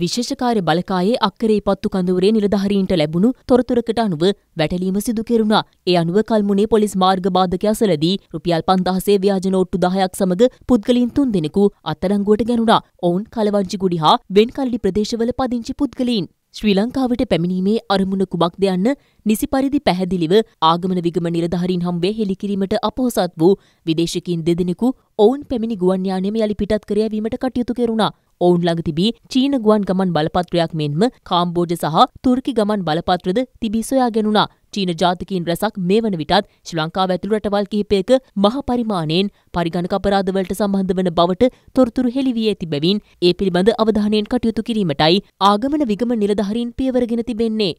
විශේෂකාරය බලකායේ අක්කරේ පත්තු කඳවරේ නිලධහරීන්ට ලැබුණු තොරතුරකට අනුව වැටලීම සිදු කෙරුණා. ඒ අනුව කල්මුණේ පොලිස් මාර්ග බාධක ඇසලදී රුපියල් 5000ේ ව්‍යාජ නෝට්ටු 10ක් සමග පුද්ගලයන් තුන් දෙනෙකු අත්අඩංගුවට ගැනුණා. ඔවුන් කලවංචිගුඩි හා වෙන්කල්ලි ප්‍රදේශවල පදිංචි පුද්ගලයින්. ශ්‍රී ලංකාවට පැමිණීමේ අරමුණ කුමක්ද යන්න නිසි පරිදි පැහැදිලිව ආගමන විගම නිලධාරීන් හම්බේ හෙළිකිරීමට අපොහසත් වූ විදේශකින් දෙදෙනෙකු ඔවුන් පැමිණි ගුවන් යානයම යළි පිටත් කර යැවීමට කටයුතු කෙරුණා. ඔවුන් ළඟ තිබී චීන ගුවන් ගමන් බලපත්‍රයක් මෙන්ම කාම්බෝජ සහ තුර්කි ගමන් බලපත්‍රද තිබී සොයා ගැනුණා. චීන ජාතිකයින් රැසක් මේ වන විටත් ශ්‍රී ලංකාව ඇතුළු රටවල් කිහිපයක මහ පරිමාණයෙන් පරිගණක අපරාධවලට සම්බන්ධ වන බවට තොරතුරු හෙළිවී ඇති බැවින් ඒ පිළිබඳ අවධානයෙන් කටයුතු කිරීමටයි ආගමන විගම නිලධාරීන් පියවරගෙන තිබෙන්නේ.